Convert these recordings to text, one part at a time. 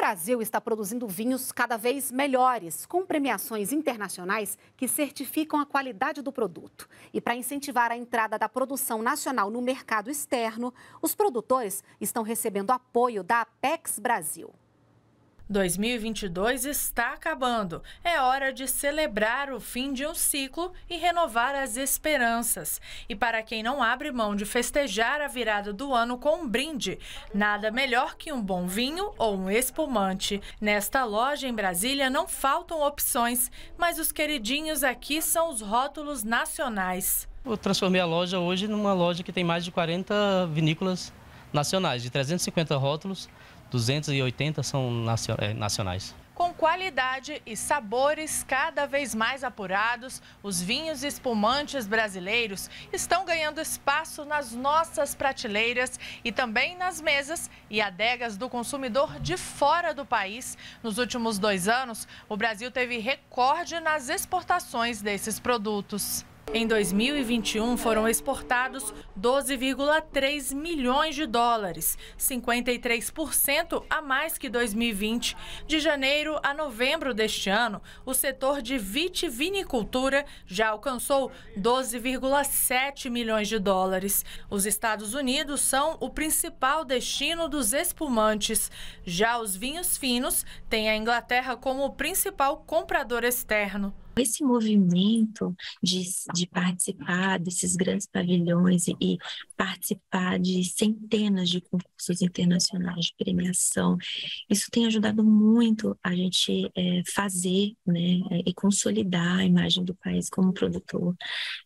Brasil está produzindo vinhos cada vez melhores, com premiações internacionais que certificam a qualidade do produto. E para incentivar a entrada da produção nacional no mercado externo, os produtores estão recebendo apoio da Apex Brasil. 2022 está acabando. É hora de celebrar o fim de um ciclo e renovar as esperanças. E para quem não abre mão de festejar a virada do ano com um brinde, nada melhor que um bom vinho ou um espumante. Nesta loja em Brasília não faltam opções, mas os queridinhos aqui são os rótulos nacionais. Eu transformei a loja hoje numa loja que tem mais de 40 vinícolas nacionais. De 350 rótulos, 280 são eh, nacionais. Com qualidade e sabores cada vez mais apurados, os vinhos espumantes brasileiros estão ganhando espaço nas nossas prateleiras e também nas mesas e adegas do consumidor de fora do país. Nos últimos dois anos, o Brasil teve recorde nas exportações desses produtos. Em 2021, foram exportados 12,3 milhões de dólares, 53% a mais que 2020. De janeiro a novembro deste ano, o setor de vitivinicultura já alcançou 12,7 milhões de dólares. Os Estados Unidos são o principal destino dos espumantes. Já os vinhos finos têm a Inglaterra como o principal comprador externo esse movimento de, de participar desses grandes pavilhões e, e participar de centenas de concursos internacionais de premiação, isso tem ajudado muito a gente é, fazer né, é, e consolidar a imagem do país como produtor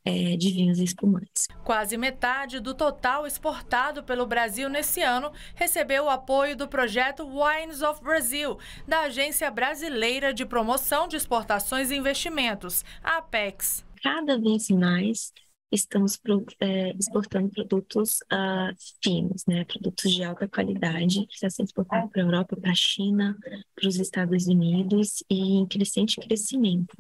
é, de vinhos e espumantes. Quase metade do total exportado pelo Brasil nesse ano recebeu o apoio do projeto Wines of Brazil, da Agência Brasileira de Promoção de Exportações e Investimentos alimentos, a Apex. Cada vez mais estamos é, exportando produtos uh, finos, né? produtos de alta qualidade, que está sendo exportado para a Europa, para a China, para os Estados Unidos e em crescente crescimento.